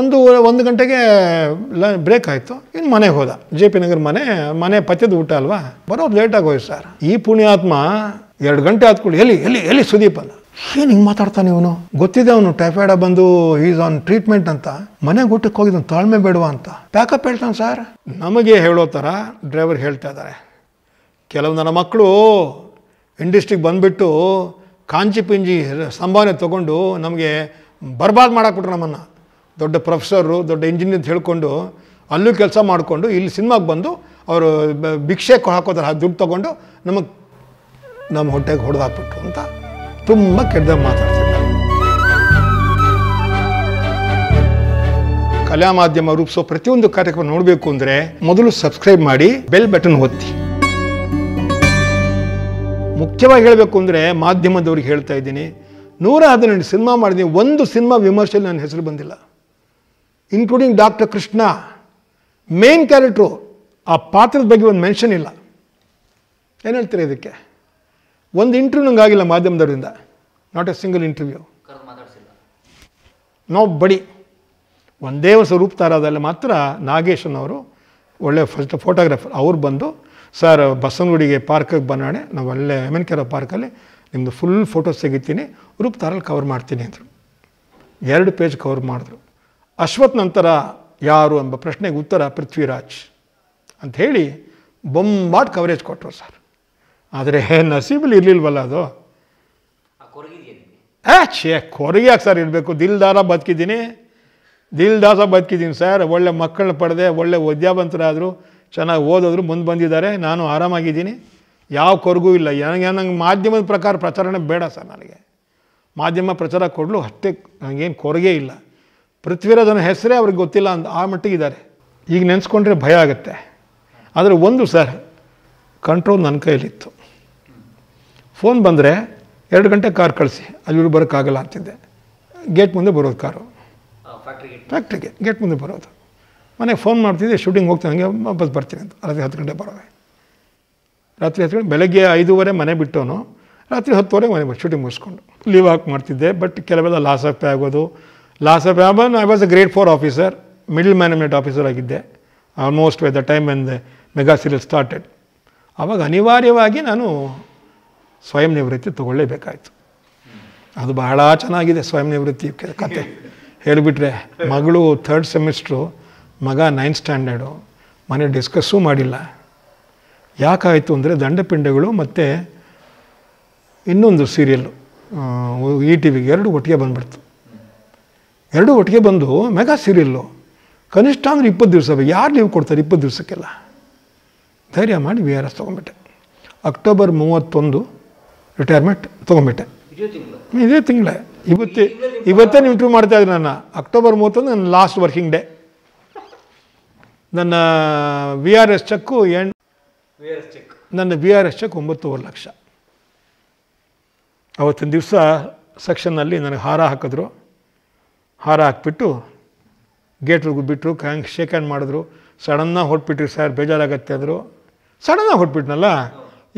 ಒಂದು ಒಂದು ಗಂಟೆಗೆ ಲ ಬ್ರೇಕ್ ಆಯಿತು ಇನ್ನು ಮನೆಗೆ ಹೋದ ಜೆ ಪಿ ನಗರ್ ಮನೆ ಮನೆ ಪತ್ಯದ ಊಟ ಅಲ್ವಾ ಬರೋದು ಲೇಟಾಗಿ ಹೋಯ್ತು ಸರ್ ಈ ಪುಣ್ಯಾತ್ಮ ಎರಡು ಗಂಟೆ ಆದ್ಕೊಳ್ಳಿ ಎಲ್ಲಿ ಎಲ್ಲಿ ಎಲ್ಲಿ ಸುದೀಪ್ ಅಲ್ಲ ಏನು ಹಿಂಗೆ ಮಾತಾಡ್ತಾನೆ ಇವನು ಗೊತ್ತಿದೆ ಅವನು ಟೈಫಾಯ್ಡ ಬಂದು ಈಸ್ ಆನ್ ಟ್ರೀಟ್ಮೆಂಟ್ ಅಂತ ಮನೆಗೆ ಊಟಕ್ಕೆ ಹೋಗಿದ್ದು ತಾಳ್ಮೆ ಬೇಡವಾ ಅಂತ ಪ್ಯಾಕಪ್ ಹೇಳ್ತಾನೆ ಸರ್ ನಮಗೆ ಹೇಳೋ ಥರ ಡ್ರೈವರ್ ಹೇಳ್ತಾ ಇದ್ದಾರೆ ಕೆಲವು ನನ್ನ ಮಕ್ಕಳು ಇಂಡಸ್ಟ್ರಿಗೆ ಬಂದುಬಿಟ್ಟು ಕಾಂಚಿ ಪಿಂಜಿ ಸಂಭಾವನೆ ತೊಗೊಂಡು ನಮಗೆ ಬರ್ಬಾದ್ ಮಾಡಾಕ್ಬಿಟ್ರು ನಮ್ಮನ್ನು ದೊಡ್ಡ ಪ್ರೊಫೆಸರು ದೊಡ್ಡ ಇಂಜಿನಿಯರ್ ಅಂತ ಹೇಳಿಕೊಂಡು ಅಲ್ಲೂ ಕೆಲಸ ಮಾಡಿಕೊಂಡು ಇಲ್ಲಿ ಸಿನಿಮಾಗೆ ಬಂದು ಅವರು ಭಿಕ್ಷೆ ಹಾಕೋತಾರೆ ದುಡ್ಡು ತೊಗೊಂಡು ನಮಗೆ ನಮ್ಮ ಹೊಟ್ಟೆಗೆ ಹೊಡೆದಾಕ್ಬಿಟ್ರು ಅಂತ ತುಂಬ ಕೆಟ್ಟದಾಗ ಮಾತಾಡ್ತಿದ್ದ ಕಲಾ ಮಾಧ್ಯಮ ರೂಪಿಸೋ ಪ್ರತಿಯೊಂದು ಕಾರ್ಯಕ್ರಮ ನೋಡಬೇಕು ಅಂದರೆ ಮೊದಲು ಸಬ್ಸ್ಕ್ರೈಬ್ ಮಾಡಿ ಬೆಲ್ ಬಟನ್ ಒತ್ತಿ ಮುಖ್ಯವಾಗಿ ಹೇಳಬೇಕು ಅಂದರೆ ಮಾಧ್ಯಮದವ್ರಿಗೆ ಹೇಳ್ತಾ ಇದ್ದೀನಿ ನೂರ ಹದಿನೆಂಟು ಸಿನಿಮಾ ಮಾಡಿದ್ದೀನಿ ಒಂದು ಸಿನಿಮಾ ವಿಮರ್ಶೆಯಲ್ಲಿ ನನ್ನ ಹೆಸರು ಬಂದಿಲ್ಲ including doctor Krishna main character ಆ ಪಾತ್ರದ ಬಗ್ಗೆ ಒಂದು ಮೆನ್ಷನ್ ಇಲ್ಲ ಏನು ಹೇಳ್ತೀರಿ ಇದಕ್ಕೆ ಒಂದು ಇಂಟರ್ವ್ಯೂ ನಂಗೆ ಆಗಿಲ್ಲ ಮಾಧ್ಯಮದವರಿಂದ not a single interview nobody ಒಂದೇ ಒಂದು ತರೋದಲ್ಲಿ ಮಾತ್ರ ನಾಗೇಶನ್ ಅವರು ಒಳ್ಳೆ ಫಸ್ಟ್ ಫೋಟೋಗ್ರಾಫರ್ ಅವ್ರು ಬಂದು ಸರ್ ಬಸವನಗುಡಿಗೆ ಪಾರ್ಕಿಗೆ ಬಂದಾಣೆ ನಾವು ಒಳ್ಳೆ ಎಮೆನ್ ಕೆರ ಪಾರ್ಕಲ್ಲಿ ನಿಮ್ಮದು ಫುಲ್ ಫೋಟೋಸ್ ತೆಗಿತೀನಿ ರೂಪ ತಾರಲ್ಲಿ ಕವರ್ ಮಾಡ್ತೀನಿ ಅಂದರು ಎರಡು ಪೇಜ್ ಕವರ್ ಮಾಡಿದ್ರು ಅಶ್ವತ್ ನಂತರ ಯಾರು ಎಂಬ ಪ್ರಶ್ನೆಗೆ ಉತ್ತರ ಪೃಥ್ವಿರಾಜ್ ಅಂಥೇಳಿ ಬೊಂಬಾಟ್ ಕವರೇಜ್ ಕೊಟ್ಟರು ಸರ್ ಆದರೆ ಹೇ ನಸೀಬಲ್ಲಿ ಇರಲಿಲ್ವಲ್ಲ ಅದು ಏ ಛೇ ಕೊರಗ್ಯಾಕೆ ಸರ್ ಇರಬೇಕು ದಿಲ್ದಾರ ಬದುಕಿದ್ದೀನಿ ದಿಲ್ದಾಸ ಬದುಕಿದ್ದೀನಿ ಸರ್ ಒಳ್ಳೆ ಮಕ್ಕಳನ್ನ ಪಡೆದೆ ಒಳ್ಳೆ ವಿದ್ಯಾವಂತರಾದರೂ ಚೆನ್ನಾಗಿ ಓದಿದ್ರು ಮುಂದೆ ಬಂದಿದ್ದಾರೆ ನಾನು ಆರಾಮಾಗಿದ್ದೀನಿ ಯಾವ ಕೊರಗೂ ಇಲ್ಲ ನನಗೆ ನಂಗೆ ಮಾಧ್ಯಮದ ಪ್ರಕಾರ ಪ್ರಚಾರನೇ ಬೇಡ ಸರ್ ನನಗೆ ಮಾಧ್ಯಮ ಪ್ರಚಾರ ಕೊಡಲು ಅಷ್ಟೇ ನನಗೇನು ಕೊರಗೇ ಇಲ್ಲ ಪೃಥ್ವಿರಾಜನ ಹೆಸರೇ ಅವ್ರಿಗೆ ಗೊತ್ತಿಲ್ಲ ಅಂತ ಆ ಮಟ್ಟಿಗೆ ಇದ್ದಾರೆ ಈಗ ನೆನೆಸ್ಕೊಂಡ್ರೆ ಭಯ ಆಗುತ್ತೆ ಆದರೆ ಒಂದು ಸರ್ ಕಂಟ್ರೋಲ್ ನನ್ನ ಕೈಯಲ್ಲಿತ್ತು ಫೋನ್ ಬಂದರೆ ಎರಡು ಗಂಟೆ ಕಾರ್ ಕಳಿಸಿ ಅಲ್ಲಿ ಬರೋಕ್ಕಾಗಲ್ಲ ಅಂತಿದ್ದೆ ಗೇಟ್ ಮುಂದೆ ಬರೋದು ಕಾರು ಫ್ಯಾಕ್ಟ್ರಿಗೆ ಗೇಟ್ ಮುಂದೆ ಬರೋದು ಮನೆಗೆ ಫೋನ್ ಮಾಡ್ತಿದ್ದೆ ಶೂಟಿಂಗ್ ಹೋಗ್ತೀನಿ ಹಂಗೆ ವಾಪಸ್ ಬರ್ತೀನಿ ಅಂತ ರಾತ್ರಿ ಹತ್ತು ಗಂಟೆ ಬರೋದೆ ರಾತ್ರಿ ಹತ್ತು ಗಂಟೆ ಬೆಳಗ್ಗೆ ಐದೂವರೆ ಮನೆ ಬಿಟ್ಟೋನು ರಾತ್ರಿ ಹತ್ತುವರೆಗೆ ಮನೆ ಶೂಟಿಂಗ್ ಮುಗಿಸ್ಕೊಂಡು ಲೀವ್ ಹಾಕಿ ಮಾಡ್ತಿದ್ದೆ ಬಟ್ ಕೆಲವೆಲ್ಲ ಲಾಸ್ ಆಗ್ತಾ ಆಗೋದು ಲಾಸ್ ಆಫ್ ಆಬನ್ I was a grade four officer middle management officer ಆಗಿದ್ದೆ almost the time and the mega serial started ಆವಾಗ ಅನಿವಾರ್ಯವಾಗಿ ನಾನು ಸ್ವಯಂ ನಿವೃತ್ತಿ ತಗೊಳ್ಳೇಬೇಕಾಯಿತು ಅದು ಬಹಳ ಚೆನ್ನಾಗಿದೆ ಸ್ವಯಂ ನಿವೃತ್ತಿ ಕತೆ ಹೇಳಿಬಿಟ್ರೆ ಮಗಳು ಥರ್ಡ್ ಸೆಮಿಸ್ಟ್ರು ಮಗ ನೈನ್ತ್ ಸ್ಟ್ಯಾಂಡರ್ಡು ಮನೆ ಡಿಸ್ಕಸ್ಸೂ ಮಾಡಿಲ್ಲ ಯಾಕಾಯಿತು ಅಂದರೆ ದಂಡಪಿಂಡಗಳು ಮತ್ತು ಇನ್ನೊಂದು ಸೀರಿಯಲ್ಲು ಈ ಟಿ ವಿಗೆ ಎರಡು ಒಟ್ಟಿಗೆ ಬಂದ್ಬಿಡ್ತು ಎರಡು ಒಟ್ಟಿಗೆ ಬಂದು ಮೆಗಾ ಸೀರಿಯಲ್ಲು ಕನಿಷ್ಠ ಅಂದರೆ ಇಪ್ಪತ್ತು ದಿವಸ ಯಾರು ಲೀವ್ ಕೊಡ್ತಾರೆ ಇಪ್ಪತ್ತು ದಿವಸಕ್ಕೆಲ್ಲ ಧೈರ್ಯ ಮಾಡಿ ವಿ ಆರ್ ಎಸ್ ತೊಗೊಂಬಿಟ್ಟೆ ಅಕ್ಟೋಬರ್ ಮೂವತ್ತೊಂದು ರಿಟೈರ್ಮೆಂಟ್ ತೊಗೊಂಬಿಟ್ಟೆ ಇದೇ ತಿಂಗಳೇ ಇವತ್ತೇ ಇವತ್ತೇ ಮಾಡ್ತಾ ಇದ್ದೀನಿ ನನ್ನ ಅಕ್ಟೋಬರ್ ಮೂವತ್ತೊಂದು ನನ್ನ ಲಾಸ್ಟ್ ವರ್ಕಿಂಗ್ ಡೇ ನನ್ನ V R S check and check ನನ್ನ ವಿ ಆರ್ ಎಸ್ ಚೆಕ್ ಒಂಬತ್ತೂವರೆ ಲಕ್ಷ ಅವತ್ತಿನ ದಿವಸ ಸೆಕ್ಷನ್ನಲ್ಲಿ ನನಗೆ ಹಾರ ಹಾಕಿದ್ರು ಹಾರ ಹಾಕ್ಬಿಟ್ಟು ಗೇಟ್ರಿಗೆ ಬಿಟ್ಟರು ಕ್ಯಾಂಕ್ ಶೇಕ್ ಹ್ಯಾಂಡ್ ಮಾಡಿದ್ರು ಸಡನ್ನಾಗಿ ಹೊಟ್ಬಿಟ್ರಿ ಸರ್ ಬೇಜಾರಾಗತ್ತೆ ಅಂದರು ಸಡನ್ನಾಗಿ ಹೊಟ್ಬಿಟ್ನಲ್ಲ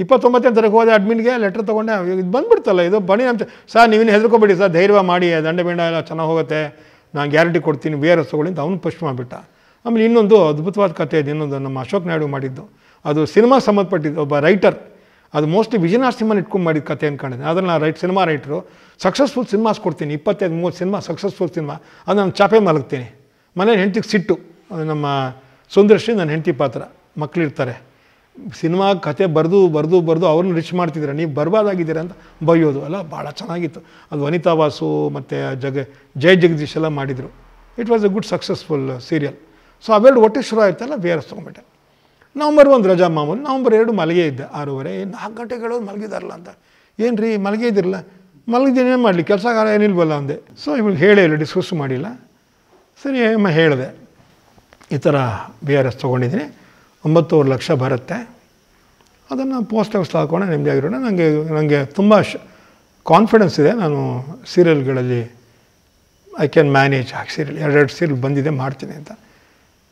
ಇಪ್ಪತ್ತೊಂಬತ್ತನೇ ತಾರೀಕು ಹೋದೆ ಅಡ್ಮಿನ್ಗೆ ಲೆಟ್ರ್ ತೊಗೊಂಡೆ ಇದು ಬಂದುಬಿಡ್ತಲ್ಲ ಇದು ಬನ್ನಿ ನಮ್ಮ ಸರ್ ನೀವೇನು ಹೆದರ್ಕೋಬೇಡಿ ಸರ್ ಧೈರ್ಯ ಮಾಡಿ ದಂಡ ಬೇಡ ಎಲ್ಲ ಚೆನ್ನಾಗಿ ಹೋಗುತ್ತೆ ನಾನು ಗ್ಯಾರಂಟಿ ಕೊಡ್ತೀನಿ ಬಿ ಆರ್ ಎಸ್ ತೊಗೊಳ್ಳಿ ಅಂತ ಅವನು ಮಾಡಿಬಿಟ್ಟ ಆಮೇಲೆ ಇನ್ನೊಂದು ಅದ್ಭುತವಾದ ಕತೆ ಇದೆ ಇನ್ನೊಂದು ನಮ್ಮ ಅಶೋಕ್ ನಾಯ್ಡು ಮಾಡಿದ್ದು ಅದು ಸಿನಿಮಾ ಸಂಬಂಧಪಟ್ಟಿದ್ದು ಒಬ್ಬ ರೈಟರ್ ಅದು ಮೋಸ್ಟ್ಲಿ ವಿಜಯನಾಥ್ ಸಿಂಹನ ಇಟ್ಕೊಂಡು ಮಾಡಿದ ಕಥೆ ಅಂದ್ಕೊಂಡಿದ್ದೆ ನಾನು write cinema writer successful cinemas ಕೊಡ್ತೀನಿ ಇಪ್ಪತ್ತೈದು ಮೂವತ್ತು ಸಿನಿಮಾ ಸಕ್ಸಸ್ಫುಲ್ ಸಿನಿಮಾ ಅದು ನಾನು ಚಾಪೆ ಮಲಗ್ತೀನಿ ಮನೇಲಿ ಹೆಂಡತಿಗೆ ಸಿಟ್ಟು ನಮ್ಮ ಸುಂದರಶ್ರೀ ನನ್ನ ಹೆಂಡತಿ ಪಾತ್ರ ಮಕ್ಕಳಿರ್ತಾರೆ ಸಿನಿಮಾ ಕತೆ ಬರೆದು ಬರೆದು ಬರೆದು ಅವ್ರನ್ನ ರಿಚ್ ಮಾಡ್ತಿದ್ದೀರ ನೀವು ಬರ್ಬಾದಾಗಿದ್ದೀರ ಅಂತ ಬೈಯೋದು ಅಲ್ಲ ಭಾಳ ಚೆನ್ನಾಗಿತ್ತು ಅದು ವನಿತಾ ವಾಸು ಮತ್ತು ಜಗ ಜಯ ಜಗದೀಶ್ ಎಲ್ಲ ಮಾಡಿದರು it was a good successful serial so ಅವೆರಡು ಒಟ್ಟಿಗೆ ಶುರು ಆಯ್ತಲ್ಲ ಬೇರೆ ತೊಗೊಂಬಿಟ್ಟೆ ನವಂಬರ್ ಒಂದು ರಜಾ ಮಾಮೂಲು ನವಂಬರ್ ಎರಡು ಮಲಗೆ ಇದ್ದೆ ಆರೂವರೆ ನಾಲ್ಕು ಗಂಟೆಗಳು ಮಲಗಿದಾರಲ್ಲ ಅಂತ ಏನು ರೀ ಮಲಗೆ ಇದ್ದಿರಲ್ಲ ಮಲಗಿದ್ದೇನೆ ಏನು ಮಾಡಲಿ ಕೆಲಸ ಏನಿಲ್ವಲ್ಲ ಅಂದೆ ಸೊ ಹೇಳೇ ಇಲ್ಲ ಡಿಸ್ಕಸ್ ಮಾಡಿಲ್ಲ ಸರಿ ಅಮ್ಮ ಹೇಳಿದೆ ಈ ಥರ ಬಿ ಆರ್ ಎಸ್ ತೊಗೊಂಡಿದ್ದೀನಿ ಒಂಬತ್ತೂವರೆ ಲಕ್ಷ ಬರುತ್ತೆ ಅದನ್ನು ಪೋಸ್ಟ್ ಆಫೀಸ್ ನೆಮ್ಮದಿ ನೆಮ್ಮದಿಯಾಗಿರೋಣ ನನಗೆ ನನಗೆ ತುಂಬ ಶ ಕಾನ್ಫಿಡೆನ್ಸ್ ಇದೆ ನಾನು ಸೀರಿಯಲ್ಗಳಲ್ಲಿ ಐ ಕ್ಯಾನ್ ಮ್ಯಾನೇಜ್ ಆ ಸೀರಿಯಲ್ ಎರಡೆರಡು ಸೀರಿಯಲ್ ಬಂದಿದೆ ಮಾಡ್ತೀನಿ ಅಂತ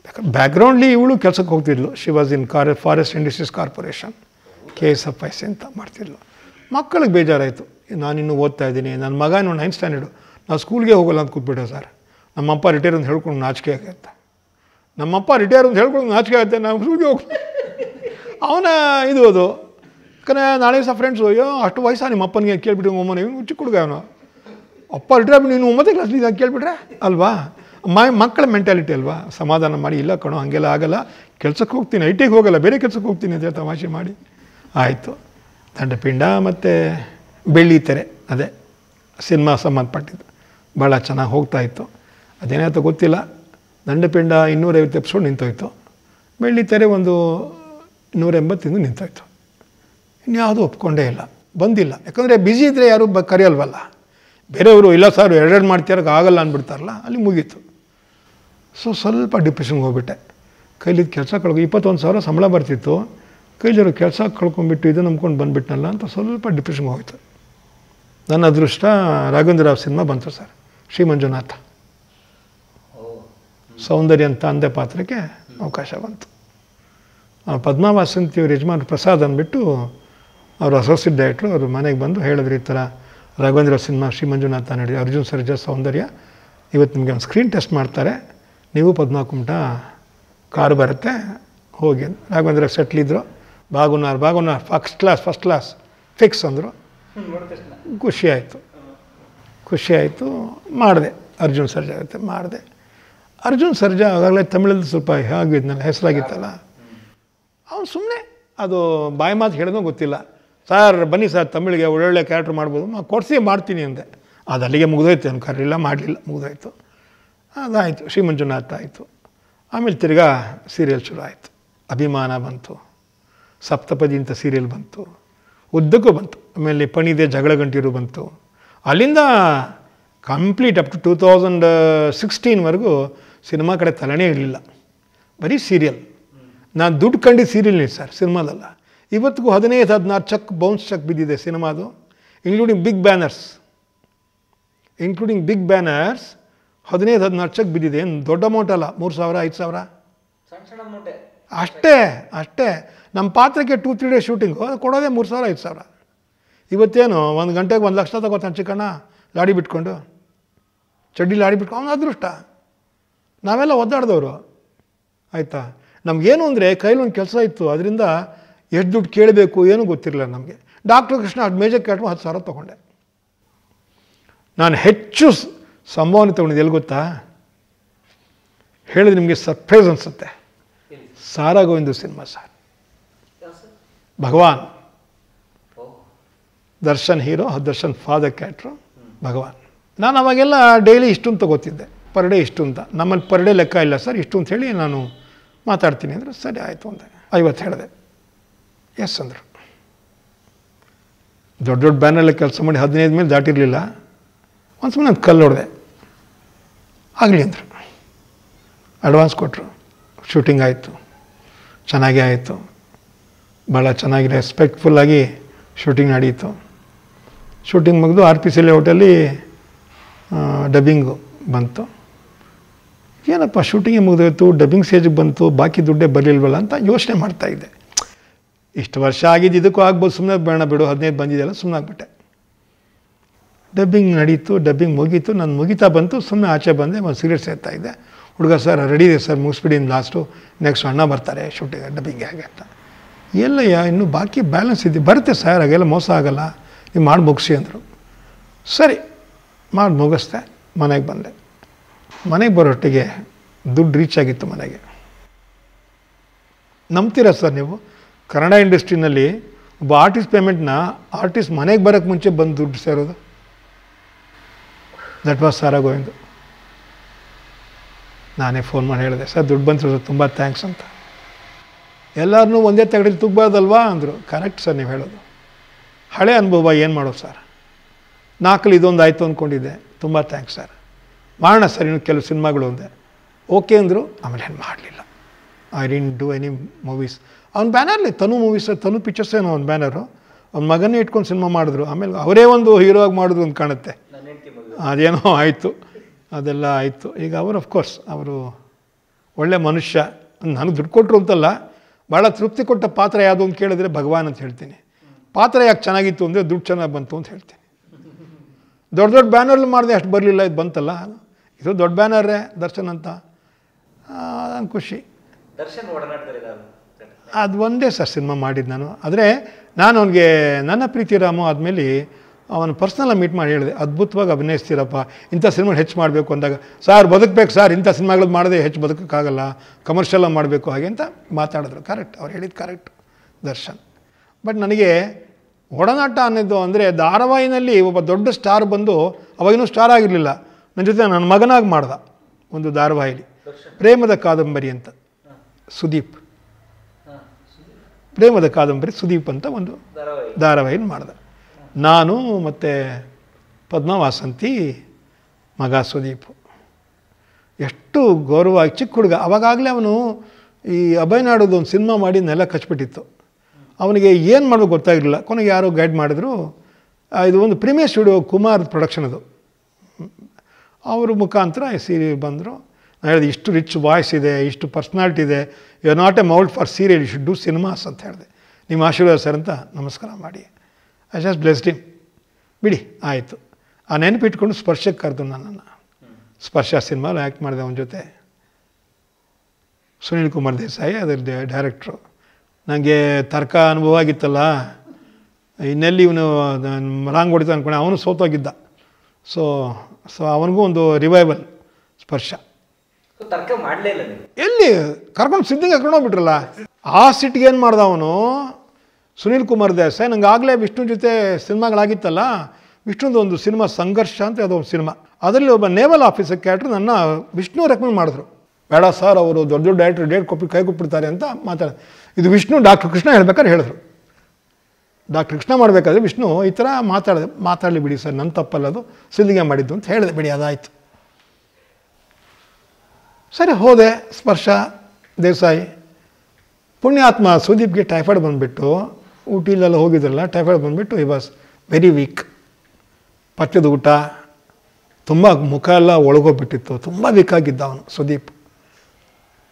ಯಾಕಂದ್ರೆ ಬ್ಯಾಕ್ಗ್ರೌಂಡ್ಲಿ ಇವಳು ಕೆಲಸಕ್ಕೆ ಹೋಗ್ತಿದ್ಲು ಶಿ ವಾಸ್ ಇನ್ ಕಾರ್ forest industries corporation K S F I C ಅಂತ ಮಾಡ್ತಿದ್ಲು ಮಕ್ಕಳಿಗೆ ಬೇಜಾರಾಯಿತು ನಾನಿನ್ನು ಓದ್ತಾ ಇದ್ದೀನಿ ನನ್ನ ಮಗ ಇನ್ನು ನೈನ್ತ್ ಸ್ಟ್ಯಾಂಡರ್ಡು ನಾವು ಸ್ಕೂಲ್ಗೆ ಹೋಗಲ್ಲ ಅಂತ ಕೂತ್ಬಿಟ್ಟೆ ಸರ್ ನಮ್ಮಪ್ಪ ರಿಟೈರ್ ಅಂತ ಹೇಳ್ಕೊಂಡು ನಾಚಿಕೆ ಆಗುತ್ತೆ ನಮ್ಮಪ್ಪ ರಿಟೈರ್ ಅಂತ ಹೇಳ್ಕೊಂಡು ನಾಚಿಕೆ ಆಗುತ್ತೆ ನಾವು ಸ್ಕೂಲ್ಗೆ ಹೋಗ್ತೀವಿ ಅವನ ಇದು ಅದು ಯಾಕಂದರೆ ನಾಳೆ ಸಹ ಫ್ರೆಂಡ್ಸ್ ಅಯ್ಯೋ ಅಷ್ಟು ವಯಸ್ಸು ನಿಮ್ಮ ಅಪ್ಪನಿಗೆ ಕೇಳಿಬಿಟ್ಟು ಒಮ್ಮನೆ ಹುಚ್ಚಿ ಚಿಕ್ಕ ಅವನು ಅಪ್ಪ ರಿಟೈರ್ ನೀನು ಒಂಬತ್ತೇ ಕ್ಲಾಸ್ ಇದಾಗ ಕೇಳಿಬಿಟ್ರೆ ಅಲ್ವಾ ಮೈ ಮಕ್ಕಳ ಮೆಂಟಾಲಿಟಿ ಅಲ್ವಾ ಸಮಾಧಾನ ಮಾಡಿ ಇಲ್ಲ ಕಣೋ ಹಂಗೆಲ್ಲ ಆಗಲ್ಲ ಕೆಲಸಕ್ಕೆ ಹೋಗ್ತೀನಿ ಐ ಟಿಗೆ ಹೋಗಲ್ಲ ಬೇರೆ ಕೆಲಸಕ್ಕೆ ಹೋಗ್ತೀನಿ ಅಂತ ತಮಾಷೆ ಮಾಡಿ ಆಯಿತು ದಂಡಪಿಂಡ ಮತ್ತು ತೆರೆ ಅದೇ ಸಿನಿಮಾ ಸಂಬಂಧಪಟ್ಟಿದ್ದು ಭಾಳ ಚೆನ್ನಾಗಿ ಹೋಗ್ತಾಯಿತ್ತು ಅದೇನಾಯ್ತು ಗೊತ್ತಿಲ್ಲ ದಂಡಪಿಂಡ ಇನ್ನೂರೈವತ್ತು ಎಪಿಸೋಡ್ ನಿಂತೋಯ್ತು ತೆರೆ ಒಂದು ನೂರೆಂಬತ್ತಿಂದು ನಿಂತೋಯ್ತು ಇನ್ಯಾವುದೂ ಒಪ್ಕೊಂಡೇ ಇಲ್ಲ ಬಂದಿಲ್ಲ ಯಾಕಂದರೆ ಬ್ಯುಸಿ ಇದ್ದರೆ ಯಾರು ಬ ಕರೆಯಲ್ವಲ್ಲ ಬೇರೆಯವರು ಇಲ್ಲ ಸರ್ ಎರಡೆರಡು ಮಾಡ್ತಿರೋಕೆ ಆಗಲ್ಲ ಅಂದ್ಬಿಡ್ತಾರಲ್ಲ ಅಲ್ಲಿ ಮುಗೀತು ಸೊ ಸ್ವಲ್ಪ ಡಿಪ್ರೆಷನ್ಗೆ ಹೋಗ್ಬಿಟ್ಟೆ ಕೈಲಿದ್ದು ಕೆಲಸ ಕಳ್ಕೊ ಇಪ್ಪತ್ತೊಂದು ಸಾವಿರ ಸಂಬಳ ಬರ್ತಿತ್ತು ಕೈಲಿರೋ ಕೆಲಸ ಕಳ್ಕೊಂಡ್ಬಿಟ್ಟು ಇದು ನಂಬ್ಕೊಂಡು ಬಂದುಬಿಟ್ನಲ್ಲ ಅಂತ ಸ್ವಲ್ಪ ಡಿಪ್ರೆಷನ್ಗೆ ಹೋಗಿತ್ತು ನನ್ನ ಅದೃಷ್ಟ ರಾಘವೇಂದ್ರ ರಾವ್ ಸಿನಿಮಾ ಬಂತು ಸರ್ ಶ್ರೀ ಮಂಜುನಾಥ ಸೌಂದರ್ಯ ಅಂತ ಅಂದೆ ಪಾತ್ರಕ್ಕೆ ಅವಕಾಶ ಬಂತು ಪದ್ಮಾ ಯಜಮಾನ್ ಪ್ರಸಾದ್ ಅಂದ್ಬಿಟ್ಟು ಅವರು ಅಸೋಸಿಯೇಟ್ ಡೈರೆಕ್ಟ್ರು ಅವರು ಮನೆಗೆ ಬಂದು ಹೇಳಿದ್ರು ಈ ಥರ ರಾಘವೇಂದ್ರ ಸಿನಿಮಾ ಶ್ರೀ ಮಂಜುನಾಥ ನಡಿ ಅರ್ಜುನ್ ಸರ್ಜಾ ಸೌಂದರ್ಯ ಇವತ್ತು ನಿಮಗೆ ಒಂದು ಸ್ಕ್ರೀನ್ ಟೆಸ್ಟ್ ಮಾಡ್ತಾರೆ ನೀವು ಪದ್ಮಾ ಕಾರ್ ಕಾರು ಬರುತ್ತೆ ಹೋಗಿ ರಾಘವೇಂದ್ರ ಸೆಟ್ಲಿದ್ರು ಬಾಗುನಾರ್ ಬಾಗುನಾರ್ first class first class fix ಅಂದರು ಖುಷಿಯಾಯಿತು ಖುಷಿಯಾಯಿತು ಮಾಡಿದೆ ಅರ್ಜುನ್ ಸರ್ಜಾ ಆಗುತ್ತೆ ಮಾಡಿದೆ ಅರ್ಜುನ್ ಸರ್ಜಾ ಆಗಾಗಲೇ ತಮಿಳಲ್ಲಿ ಸ್ವಲ್ಪ ನನ್ನ ಹೆಸರಾಗಿತ್ತಲ್ಲ ಅವನು ಸುಮ್ಮನೆ ಅದು ಬಾಯಿ ಮಾತು ಹೇಳೋದು ಗೊತ್ತಿಲ್ಲ ಸರ್ ಬನ್ನಿ ಸರ್ ತಮಿಳಿಗೆ ಒಳ್ಳೊಳ್ಳೆ ಕ್ಯಾರೆಕ್ಟರ್ ಮಾಡ್ಬೋದು ನಾನು ಕೊಡಿಸಿ ಮಾಡ್ತೀನಿ ಅಂದೆ ಅದು ಅಲ್ಲಿಗೆ ಮುಗಿದೋಯ್ತು ಅವ್ನು ಮಾಡಲಿಲ್ಲ ಮುಗಿದೋಯ್ತು ಅದಾಯಿತು ಶ್ರೀಮಂಜುನಾಥ ಆಯಿತು ಆಮೇಲೆ ತಿರ್ಗಾ ಸೀರಿಯಲ್ ಶುರು ಆಯಿತು ಅಭಿಮಾನ ಬಂತು ಸಪ್ತಪದಿ ಅಂತ ಸೀರಿಯಲ್ ಬಂತು ಉದ್ದಕ್ಕೂ ಬಂತು ಆಮೇಲೆ ಪಣಿದೆ ಜಗಳ ಗಂಟಿರು ಬಂತು ಅಲ್ಲಿಂದ complete up to two thousand ಸಿಕ್ಸ್ಟೀನ್ವರೆಗೂ ಸಿನಿಮಾ ಕಡೆ ತಲೆನೇ ಇರಲಿಲ್ಲ ಬರೀ ಸೀರಿಯಲ್ ನಾನು ದುಡ್ಡು ಕಂಡು ಸೀರಿಯಲ್ ಸರ್ ಸಿನಿಮಾದಲ್ಲ ಇವತ್ತಿಗೂ ಹದಿನೈದು ಹದಿನಾರು ಚಕ್ ಬೌನ್ಸ್ ಚಕ್ ಬಿದ್ದಿದೆ ಸಿನಿಮಾದು including big banners including big banners ಹದಿನೈದು ಹದಿನಾರು ಚಕ್ ಬಿದ್ದಿದೆ ಏನು ದೊಡ್ಡ ಅಮೌಂಟ್ ಅಲ್ಲ ಮೂರು ಸಾವಿರ ಐದು ಸಾವಿರ ಅಷ್ಟೇ ಅಷ್ಟೇ ನಮ್ಮ ಪಾತ್ರಕ್ಕೆ ಟೂ ತ್ರೀ ಡೇ ಶೂಟಿಂಗು ಅದು ಕೊಡೋದೇ ಮೂರು ಸಾವಿರ ಐದು ಸಾವಿರ ಇವತ್ತೇನು ಒಂದು ಗಂಟೆಗೆ ಒಂದು ಲಕ್ಷ ತಗೋತಾನೆ ಚಿಕ್ಕಣ್ಣ ಲಾಡಿ ಬಿಟ್ಕೊಂಡು ಚಡ್ಡಿ ಲಾಡಿ ಬಿಟ್ಕೊಂಡು ಅವನು ಅದೃಷ್ಟ ನಾವೆಲ್ಲ ಒದ್ದಾಡ್ದವರು ಆಯಿತಾ ನಮಗೇನು ಅಂದರೆ ಕೈಲಿ ಒಂದು ಕೆಲಸ ಇತ್ತು ಅದರಿಂದ ಎಷ್ಟು ದುಡ್ಡು ಕೇಳಬೇಕು ಏನೂ ಗೊತ್ತಿರಲಿಲ್ಲ ನಮಗೆ ಡಾಕ್ಟರ್ ಕೃಷ್ಣ ಅದು ಮೇಜರ್ ಕ್ಯಾಟ್ಮ ಹತ್ತು ಸಾವಿರ ತೊಗೊಂಡೆ ನಾನು ಹೆಚ್ಚು ಸಂಭಾವನೆ ತೊಗೊಂಡಿದ್ದು ಎಲ್ಲಿ ಗೊತ್ತಾ ಹೇಳಿದ್ರೆ ನಿಮಗೆ ಸರ್ಪ್ರೈಸ್ ಅನಿಸುತ್ತೆ Sara Govinda cinema sir Bhagwan Darshan hero Darshan father ಕ್ಯಾಟ್ರು ಭಗವಾನ್ ನಾನು ಅವಾಗೆಲ್ಲ ಡೈಲಿ ಇಷ್ಟು ಅಂತ ಗೊತ್ತಿದ್ದೆ ಪರ್ ಡೇ ಇಷ್ಟು ಅಂತ ನಮ್ಮಲ್ಲಿ ಪರ್ ಡೇ ಲೆಕ್ಕ ಇಲ್ಲ ಸರ್ ಇಷ್ಟು ಅಂತ ಹೇಳಿ ನಾನು ಮಾತಾಡ್ತೀನಿ ಅಂದರೆ ಸರಿ ಆಯಿತು ಅಂತ ಐವತ್ತು ಹೇಳಿದೆ ಎಸ್ ಅಂದರು ದೊಡ್ಡ ದೊಡ್ಡ ಬ್ಯಾನರಲ್ಲಿ ಕೆಲಸ ಮಾಡಿ ಹದಿನೈದು ಮೇಲೆ ದಾಟಿರಲಿಲ್ಲ ಒಂದು ಸುಮ್ಮನೆ ನಾನು ಕಲ್ಲು ನೋಡಿದೆ ಆಗಲಿ ಅಂದರು ಅಡ್ವಾನ್ಸ್ ಕೊಟ್ಟರು ಶೂಟಿಂಗ್ ಆಯಿತು ಚೆನ್ನಾಗೇ ಆಯಿತು ಭಾಳ ಚೆನ್ನಾಗಿ ರೆಸ್ಪೆಕ್ಟ್ಫುಲ್ಲಾಗಿ ಶೂಟಿಂಗ್ ನಡೀತು ಶೂಟಿಂಗ್ ಮುಗಿದು ಆರ್ ಪಿ ಸಿ ಲೇಔಟಲ್ಲಿ ಡಬ್ಬಿಂಗು ಬಂತು ಏನಪ್ಪ ಶೂಟಿಂಗೇ ಮುಗಿದೋಯ್ತು ಡಬ್ಬಿಂಗ್ ಸ್ಟೇಜಿಗೆ ಬಂತು ಬಾಕಿ ದುಡ್ಡೇ ಬರಲಿಲ್ವಲ್ಲ ಅಂತ ಯೋಚನೆ ಮಾಡ್ತಾಯಿದ್ದೆ ಇಷ್ಟು ವರ್ಷ ಆಗಿದ್ದು ಇದಕ್ಕೂ ಆಗ್ಬೋದು ಸುಮ್ಮನೆ ಬೇಡ ಬಿಡು ಹದಿನೈದು ಬಂದಿದೆಯಲ್ಲ ಸುಮ್ಮನೆ ಆಗ್ಬಿಟ್ಟೆ ಡಬ್ಬಿಂಗ್ ನಡೀತು ಡಬ್ಬಿಂಗ್ ಮುಗೀತು ನಾನು ಮುಗಿತಾ ಬಂತು ಸುಮ್ಮನೆ ಆಚೆ ಬಂದೆ ಒಂದು ಸಿಗರೇಟ್ ಸೇರ್ತಾಯಿದ್ದೆ ಹುಡುಗ ಸರ್ ರೆಡಿ ಇದೆ ಸರ್ ಮುಗಿಸ್ಬಿಡಿ ಇನ್ನು ಲಾಸ್ಟು ನೆಕ್ಸ್ಟ್ ಅಣ್ಣ ಬರ್ತಾರೆ ಶೂಟಿಂಗ್ ಡಬ್ಬಿಂಗ್ ಹೇಗೆ ಅಂತ ಎಲ್ಲಯ್ಯ ಇನ್ನೂ ಬಾಕಿ ಬ್ಯಾಲೆನ್ಸ್ ಇದೆ ಬರುತ್ತೆ ಸರ್ ಹಾಗೆಲ್ಲ ಮೋಸ ಆಗೋಲ್ಲ ನೀವು ಮಾಡಿ ಮುಗಿಸಿ ಅಂದರು ಸರಿ ಮಾಡಿ ಮುಗಿಸ್ದೆ ಮನೆಗೆ ಬಂದೆ ಮನೆಗೆ ಬರೋಟ್ಟಿಗೆ ದುಡ್ಡು ರೀಚ್ ಆಗಿತ್ತು ಮನೆಗೆ ನಂಬ್ತೀರಾ ಸರ್ ನೀವು ಕನ್ನಡ ಇಂಡಸ್ಟ್ರಿನಲ್ಲಿ ಒಬ್ಬ ಆರ್ಟಿಸ್ಟ್ ಪೇಮೆಂಟ್ನ ಆರ್ಟಿಸ್ಟ್ ಮನೆಗೆ ಬರೋಕ್ಕೆ ಮುಂಚೆ ಬಂದು ದುಡ್ಡು ಸೇರೋದು ದಟ್ ವಾಸ್ ಸಾರ ಗೋವಿಂದು ನಾನೇ ಫೋನ್ ಮಾಡಿ ಹೇಳಿದೆ ಸರ್ ದುಡ್ಡು ಬಂತು ಸರ್ ತುಂಬ ಥ್ಯಾಂಕ್ಸ್ ಅಂತ ಎಲ್ಲರನ್ನೂ ಒಂದೇ ತಗಡಿಲಿ ತುಗ್ಬಾರ್ದಲ್ವಾ ಅಂದರು ಕರೆಕ್ಟ್ ಸರ್ ನೀವು ಹೇಳೋದು ಹಳೆ ಅನುಭವ ಏನು ಮಾಡೋದು ಸರ್ ನಾಲ್ಕಲ್ಲಿ ಇದೊಂದು ಆಯಿತು ಅಂದ್ಕೊಂಡಿದ್ದೆ ತುಂಬ ಥ್ಯಾಂಕ್ಸ್ ಸರ್ ಮಾಡೋಣ ಸರ್ ಇನ್ನು ಕೆಲವು ಸಿನಿಮಾಗಳು ಒಂದೇ ಓಕೆ ಅಂದರು ಆಮೇಲೆ ಏನು ಮಾಡಲಿಲ್ಲ I didn't do any movies ಅವ್ನ ಬ್ಯಾನರ್ಲಿ ತನು ಮೂವೀಸ್ ತನು ಪಿಕ್ಚರ್ಸ್ ಏನೋ ಅವ್ನ ಬ್ಯಾನರು ಅವ್ನ ಮಗನೇ ಇಟ್ಕೊಂಡು ಸಿನಿಮಾ ಮಾಡಿದ್ರು ಆಮೇಲೆ ಅವರೇ ಒಂದು ಹೀರೋ ಆಗಿ ಮಾಡಿದ್ರು ಅಂತ ಕಾಣುತ್ತೆ ಅದೇನೋ ಆಯಿತು ಅದೆಲ್ಲ ಆಯಿತು ಈಗ ಅವರು ಕೋರ್ಸ್ ಅವರು ಒಳ್ಳೆ ಮನುಷ್ಯ ನನಗೆ ದುಡ್ಡು ಕೊಟ್ಟರು ಅಂತಲ್ಲ ಭಾಳ ತೃಪ್ತಿ ಕೊಟ್ಟ ಪಾತ್ರ ಯಾವುದು ಅಂತ ಕೇಳಿದ್ರೆ ಭಗವಾನ್ ಅಂತ ಹೇಳ್ತೀನಿ ಪಾತ್ರ ಯಾಕೆ ಚೆನ್ನಾಗಿತ್ತು ಅಂದರೆ ದುಡ್ಡು ಚೆನ್ನಾಗಿ ಬಂತು ಅಂತ ಹೇಳ್ತೀನಿ ದೊಡ್ಡ ದೊಡ್ಡ ಬ್ಯಾನರ್ಲು ಮಾಡಿದೆ ಅಷ್ಟು ಬರಲಿಲ್ಲ ಇದು ಬಂತಲ್ಲ ಇದು ದೊಡ್ಡ ಬ್ಯಾನರೇ ದರ್ಶನ್ ಅಂತ ನಂಗೆ ಖುಷಿ ಅದು ಒಂದೇ ಸರ್ ಸಿನಿಮಾ ಮಾಡಿದ್ದು ನಾನು ಆದರೆ ನಾನು ಅವನಿಗೆ ನನ್ನ ಪ್ರೀತಿ ರಾಮು ಆದಮೇಲೆ ಅವನು ಪರ್ಸ್ನಲ್ಲಾಗಿ ಮೀಟ್ ಮಾಡಿ ಹೇಳಿದೆ ಅದ್ಭುತವಾಗಿ ಅಭಿನಯಿಸ್ತೀರಪ್ಪ ಇಂಥ ಸಿನಿಮಾ ಹೆಚ್ಚು ಮಾಡಬೇಕು ಅಂದಾಗ ಸಾರ್ ಬದುಕಬೇಕು ಸರ್ ಇಂಥ ಸಿನಿಮಾಗಳು ಮಾಡದೆ ಹೆಚ್ಚು ಬದುಕೋಕ್ಕಾಗಲ್ಲ ಕಮರ್ಷಿಯಲ್ಲಾಗಿ ಮಾಡಬೇಕು ಹಾಗೆ ಅಂತ ಮಾತಾಡಿದ್ರು ಕರೆಕ್ಟ್ ಅವ್ರು ಹೇಳಿದ್ದು ಕರೆಕ್ಟ್ ದರ್ಶನ್ ಬಟ್ ನನಗೆ ಒಡನಾಟ ಅನ್ನೋದು ಅಂದರೆ ಧಾರಾವಾಹಿನಲ್ಲಿ ಒಬ್ಬ ದೊಡ್ಡ ಸ್ಟಾರ್ ಬಂದು ಅವಾಗಿನೂ ಸ್ಟಾರ್ ಆಗಿರಲಿಲ್ಲ ನನ್ನ ಜೊತೆ ನನ್ನ ಮಗನಾಗಿ ಮಾಡ್ದ ಒಂದು ಧಾರಾವಾಹಿಲಿ ಪ್ರೇಮದ ಕಾದಂಬರಿ ಅಂತ ಸುದೀಪ್ ಪ್ರೇಮದ ಕಾದಂಬರಿ ಸುದೀಪ್ ಅಂತ ಒಂದು ಧಾರಾವಾಹಿನ ಮಾಡ್ದೆ ನಾನು ಮತ್ತು ಪದ್ಮವಾಸಂತಿ ಮಗ ಸುದೀಪ್ ಎಷ್ಟು ಗೌರವ ಚಿಕ್ಕ ಹುಡುಗ ಅವಾಗಾಗಲೇ ಅವನು ಈ ಅಭಯನಾಡೋದು ಒಂದು ಸಿನಿಮಾ ಮಾಡಿ ನೆಲ ಕಚ್ಬಿಟ್ಟಿತ್ತು ಅವನಿಗೆ ಏನು ಮಾಡೋದು ಗೊತ್ತಾಗಿರಲಿಲ್ಲ ಕೊನೆಗೆ ಯಾರೋ ಗೈಡ್ ಮಾಡಿದ್ರು ಇದು ಒಂದು ಪ್ರೀಮಿಯರ್ ಸ್ಟುಡಿಯೋ ಕುಮಾರ್ ಪ್ರೊಡಕ್ಷನ್ ಅದು ಅವ್ರ ಮುಖಾಂತರ ಸೀರಿಯಲ್ ಬಂದರು ನಾನು ಹೇಳಿದೆ ಇಷ್ಟು ರಿಚ್ ವಾಯ್ಸ್ ಇದೆ ಇಷ್ಟು ಪರ್ಸ್ನಾಲಿಟಿ ಇದೆ you are not a mould for serial you should do cinemas ಅಂತ ಹೇಳಿದೆ ನಿಮ್ಮ ಆಶೀರ್ವಾದ ಸರ್ ಅಂತ ನಮಸ್ಕಾರ ಮಾಡಿ ಐ ಜಸ್ಟ್ ಬ್ಲೆಸ್ಡ್ ಹಿಮ್ ಬಿಡಿ ಆಯಿತು ಆ ನೆನಪಿಟ್ಕೊಂಡು ಸ್ಪರ್ಶಕ್ಕೆ ಕರೆದು ನನ್ನನ್ನು ಸ್ಪರ್ಶ ಸಿನಿಮಾಲು ಆ್ಯಕ್ಟ್ ಮಾಡಿದೆ ಅವನ ಜೊತೆ ಸುನೀಲ್ ಕುಮಾರ್ ದೇಸಾಯಿ ಅದರ ಡೈರೆಕ್ಟ್ರು ನನಗೆ ತರ್ಕ ಅನುಭವ ಆಗಿತ್ತಲ್ಲ ಇನ್ನೆಲ್ಲಿ ಇವನು ರಾಂಗ್ ಹೊಡಿತ ಅಂದ್ಕೊಂಡೆ ಅವನು ಸೋತೋಗಿದ್ದ ಸೊ ಸೊ ಅವನಿಗೂ ಒಂದು ರಿವೈವಲ್ ಸ್ಪರ್ಶ ಎಲ್ಲಿ ಕರ್ಕೊಂಡು ಸಿದ್ಧಿಗೆ ಕರ್ಕೊಂಡೋಗ್ಬಿಟ್ರಲ್ಲ ಆ ಸಿಟ್ಟಿಗೆ ಏನು ಮಾಡ್ದ ಅವನು ಸುನೀಲ್ ಕುಮಾರ್ ದೇಸಾಯಿ ನನಗಾಗಲೇ ವಿಷ್ಣು ಜೊತೆ ಸಿನಿಮಾಗಳಾಗಿತ್ತಲ್ಲ ವಿಷ್ಣುದು ಒಂದು ಸಿನಿಮಾ ಸಂಘರ್ಷ ಅಂತ ಅದೊಂದು ಸಿನಿಮಾ ಅದರಲ್ಲಿ ಒಬ್ಬ ನೇವಲ್ ಆಫೀಸರ್ ಕ್ಯಾರೆಕ್ಟರ್ ನನ್ನ ವಿಷ್ಣು ರೆಕಮೆಂಡ್ ಮಾಡಿದ್ರು ಬೇಡ ಸರ್ ಅವರು ದೊಡ್ಡ ದೊಡ್ಡ ಡೈರೆಕ್ಟ್ರ್ ಡೇಟ್ ಕೊಪ್ಪಿ ಕೈ ಕೊಪ್ಪಿಡ್ತಾರೆ ಅಂತ ಮಾತಾಡ ಇದು ವಿಷ್ಣು ಡಾಕ್ಟರ್ ಕೃಷ್ಣ ಹೇಳ್ಬೇಕಾದ್ರೆ ಹೇಳಿದ್ರು ಡಾಕ್ಟರ್ ಕೃಷ್ಣ ಮಾಡಬೇಕಾದ್ರೆ ವಿಷ್ಣು ಈ ಥರ ಮಾತಾಡ್ದೆ ಮಾತಾಡಲಿ ಬಿಡಿ ಸರ್ ನನ್ನ ತಪ್ಪಲ್ಲ ಅದು ಸಿದ್ಧಿಗೆ ಮಾಡಿದ್ದು ಅಂತ ಹೇಳಿದೆ ಬಿಡಿ ಅದಾಯಿತು ಸರಿ ಹೋದೆ ಸ್ಪರ್ಶ ದೇಸಾಯಿ ಪುಣ್ಯಾತ್ಮ ಸುದೀಪ್ಗೆ ಟೈಫಾಯ್ಡ್ ಬಂದುಬಿಟ್ಟು ಊಟಿಲೆಲ್ಲ ಹೋಗಿದ್ರಲ್ಲ ಟೈಫಾಯ್ಡ್ ಬಂದುಬಿಟ್ಟು ಇ ವಾಸ್ ವೆರಿ ವೀಕ್ ಪಥ್ಯದ ಊಟ ತುಂಬ ಮುಖ ಎಲ್ಲ ಒಳಗೋಗ್ಬಿಟ್ಟಿತ್ತು ತುಂಬ ವೀಕ್ ಆಗಿದ್ದ ಅವನು ಸುದೀಪ್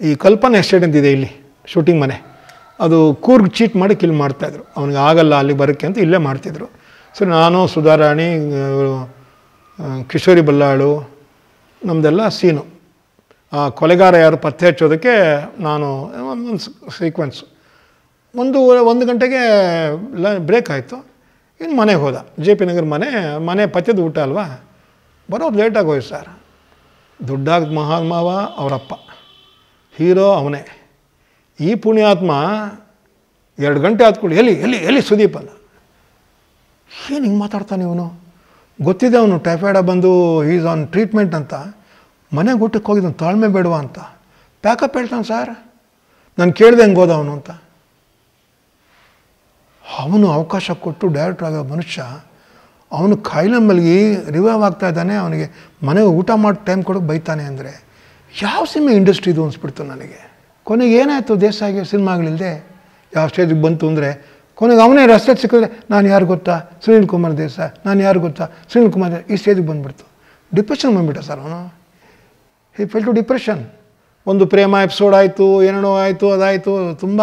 ಈ ಕಲ್ಪನೆ ಎಸ್ಟೇಟ್ ಇದೆ ಇಲ್ಲಿ ಶೂಟಿಂಗ್ ಮನೆ ಅದು ಕೂರ್ಗ್ ಚೀಟ್ ಮಾಡಿ ಕಿಲ್ ಮಾಡ್ತಾಯಿದ್ರು ಅವ್ನಿಗೆ ಆಗಲ್ಲ ಅಲ್ಲಿಗೆ ಬರೋಕ್ಕೆ ಅಂತ ಇಲ್ಲೇ ಮಾಡ್ತಿದ್ರು ಸೊ ನಾನು ಸುಧಾರಾಣಿ ಕಿಶೋರಿ ಬಲ್ಲಾಳು ನಮ್ದೆಲ್ಲ ಸೀನು ಆ ಕೊಲೆಗಾರ ಯಾರು ಪತ್ತೆ ಹಚ್ಚೋದಕ್ಕೆ ನಾನು ಒಂದೊಂದು ಸೀಕ್ವೆನ್ಸು ಒಂದು ಒಂದು ಗಂಟೆಗೆ ಲ ಬ್ರೇಕ್ ಆಯಿತು ಇನ್ನು ಮನೆಗೆ ಹೋದ ಜೆ ಪಿ ನಗರ್ ಮನೆ ಮನೆ ಪತ್ಯದ ಊಟ ಅಲ್ವಾ ಬರೋದು ಲೇಟಾಗಿ ಹೋಯ್ತು ಸರ್ ದುಡ್ಡಾಗ ಮಹಾತ್ಮಾವ ಅವರಪ್ಪ ಹೀರೋ ಅವನೇ ಈ ಪುಣ್ಯಾತ್ಮ ಎರಡು ಗಂಟೆ ಆದ್ಕೊಳ್ಳಿ ಎಲ್ಲಿ ಎಲ್ಲಿ ಎಲ್ಲಿ ಸುದೀಪ್ ಅಲ್ಲ ಏನು ಹಿಂಗೆ ಮಾತಾಡ್ತಾನೆ ಇವನು ಗೊತ್ತಿದೆ ಅವನು ಟೈಫಾಯ್ಡ ಬಂದು ಈಸ್ ಆನ್ ಟ್ರೀಟ್ಮೆಂಟ್ ಅಂತ ಮನೆ ಊಟಕ್ಕೆ ಹೋಗಿದ್ದಾನೆ ತಾಳ್ಮೆ ಬೇಡವಾ ಅಂತ ಪ್ಯಾಕಪ್ ಹೇಳ್ತಾನೆ ಸರ್ ನಾನು ಕೇಳಿದೆ ಹೆಂಗೆ ಹೋದ ಅವನು ಅಂತ ಅವನು ಅವಕಾಶ ಕೊಟ್ಟು ಡೈರೆಕ್ಟರ್ ಆಗೋ ಮನುಷ್ಯ ಅವನು ಕಾಯಿಲೆ ಮಲಗಿ ರಿವೈವ್ ಆಗ್ತಾ ಇದ್ದಾನೆ ಅವನಿಗೆ ಮನೆಗೆ ಊಟ ಮಾಡಿ ಟೈಮ್ ಕೊಡೋಕೆ ಬೈತಾನೆ ಅಂದರೆ ಯಾವ ಸಿನಿಮಾ ಇಂಡಸ್ಟ್ರಿ ಇದು ಅನಿಸ್ಬಿಡ್ತು ನನಗೆ ಕೊನೆಗೆ ಏನಾಯಿತು ದೇಸಾಯಿಗೆ ಸಿನಿಮಾಗಳಿಲ್ಲದೆ ಯಾವ ಸ್ಟೇಜಿಗೆ ಬಂತು ಅಂದರೆ ಕೊನೆಗೆ ಅವನೇ ರಸ್ತೆ ಸಿಕ್ಕಿದ್ರೆ ನಾನು ಯಾರು ಗೊತ್ತಾ ಸುನೀಲ್ ಕುಮಾರ್ ದೇಸಾಯಿ ನಾನು ಯಾರು ಗೊತ್ತಾ ಸುನೀಲ್ ಕುಮಾರ್ ದೇಸಾಯಿ ಈ ಸ್ಟೇಜಿಗೆ ಬಂದುಬಿಡ್ತು ಡಿಪ್ರೆಷನ್ ಬಂದುಬಿಟ್ಟ ಸರ್ ಅವನು ಈ ಫೆಲ್ ಟು ಡಿಪ್ರೆಷನ್ ಒಂದು ಪ್ರೇಮ ಎಪಿಸೋಡ್ ಆಯಿತು ಏನೇನೋ ಆಯಿತು ಅದಾಯಿತು ತುಂಬ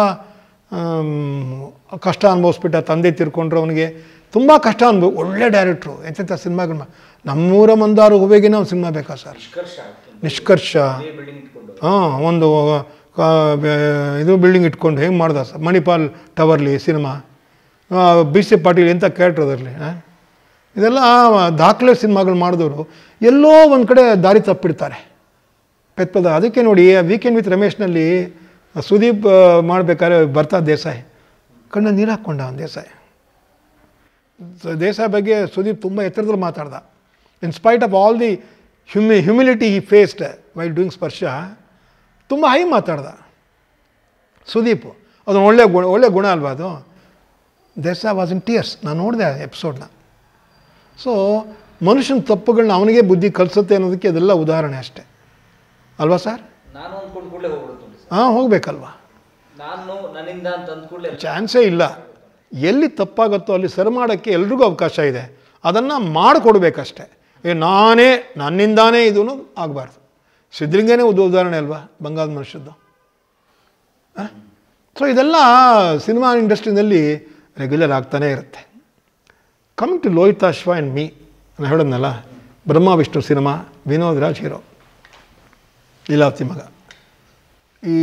ಕಷ್ಟ ಅನುಭವಿಸ್ಬಿಟ್ಟ ತಂದೆ ತಿರ್ಕೊಂಡ್ರು ಅವನಿಗೆ ತುಂಬ ಕಷ್ಟ ಅನುಭವ ಒಳ್ಳೆ ಡೈರೆಕ್ಟ್ರು ಎಂತೆಂಥ ಸಿನಿಮಾಗಳು ನಮ್ಮೂರ ಮಂದಾರು ಹೂವಿಗೆ ನಾವು ಸಿನಿಮಾ ಬೇಕಾ ಸರ್ ನಿಷ್ಕರ್ಷ ಹಾಂ ಒಂದು ಇದು ಬಿಲ್ಡಿಂಗ್ ಇಟ್ಕೊಂಡು ಹೆಂಗೆ ಮಾಡ್ದ ಸರ್ ಮಣಿಪಾಲ್ ಟವರ್ಲಿ ಸಿನಿಮಾ ಬಿ ಸಿ ಪಾಟೀಲ್ ಎಂಥ ಕ್ಯಾರೆಕ್ಟರ್ ಅದರಲ್ಲಿ ಇದೆಲ್ಲ ದಾಖಲೆ ಸಿನಿಮಾಗಳು ಮಾಡಿದವರು ಎಲ್ಲೋ ಒಂದು ಕಡೆ ದಾರಿ ತಪ್ಪಿಡ್ತಾರೆ ಪೆತ್ಪದ ಅದಕ್ಕೆ ನೋಡಿ ವೀಕೆಂಡ್ ವಿತ್ ರಮೇಶ್ನಲ್ಲಿ ಸುದೀಪ್ ಮಾಡಬೇಕಾದ್ರೆ ಬರ್ತಾ ದೇಸಾಯಿ ಕಣ್ಣು ನೀರು ಹಾಕ್ಕೊಂಡ ಅವನು ದೇಸಾಯಿ ದೇಸಾಯಿ ಬಗ್ಗೆ ಸುದೀಪ್ ತುಂಬ ಎತ್ತರದಲ್ಲಿ ಮಾತಾಡ್ದ in spite of all the ಹ್ಯೂಮಿ humility he faced why doing Sparsha ತುಂಬ ಹೈ ಮಾತಾಡ್ದ ಸುದೀಪ್ ಅದು ಒಳ್ಳೆ ಗುಣ ಒಳ್ಳೆ ಗುಣ ಅಲ್ವಾ ಅದು ದೇಸಾಯಿ ವಾಸ್ ಇನ್ ಟಿಯರ್ಸ್ ನಾನು ನೋಡಿದೆ ಎಪಿಸೋಡ್ನ ಸೊ ಮನುಷ್ಯನ ತಪ್ಪುಗಳನ್ನ ಅವನಿಗೆ ಬುದ್ಧಿ ಕಲಿಸುತ್ತೆ ಅನ್ನೋದಕ್ಕೆ ಅದೆಲ್ಲ ಉದಾಹರಣೆ ಅಷ್ಟೆ ಅಲ್ವಾ ಸರ್ ನಾನು ಹಾಂ ಹೋಗಬೇಕಲ್ವಾ ನಾನು ನನ್ನಿಂದ ಚಾನ್ಸೇ ಇಲ್ಲ ಎಲ್ಲಿ ತಪ್ಪಾಗುತ್ತೋ ಅಲ್ಲಿ ಸರಿ ಮಾಡೋಕ್ಕೆ ಎಲ್ರಿಗೂ ಅವಕಾಶ ಇದೆ ಅದನ್ನು ಮಾಡಿಕೊಡ್ಬೇಕಷ್ಟೆ ಏ ನಾನೇ ನನ್ನಿಂದಾನೇ ಇದೂ ಆಗಬಾರ್ದು ಸಿದ್ಧಲಿಂಗನೇ ಒಂದು ಉದಾಹರಣೆ ಅಲ್ವಾ ಬಂಗಾಳದ ಮನುಷ್ಯದ್ದು ಸೊ ಇದೆಲ್ಲ ಸಿನಿಮಾ ಇಂಡಸ್ಟ್ರಿನಲ್ಲಿ ರೆಗ್ಯುಲರ್ ಆಗ್ತಾನೇ ಇರುತ್ತೆ come to Lohitashwa and me ನಾನು ಹೇಳೋದ್ನಲ್ಲ ಬ್ರಹ್ಮ ವಿಷ್ಣು ಸಿನಿಮಾ ವಿನೋದ್ ರಾಜ್ ಹೀರೋ ಲೀಲಾವತಿ ಮಗ ಈ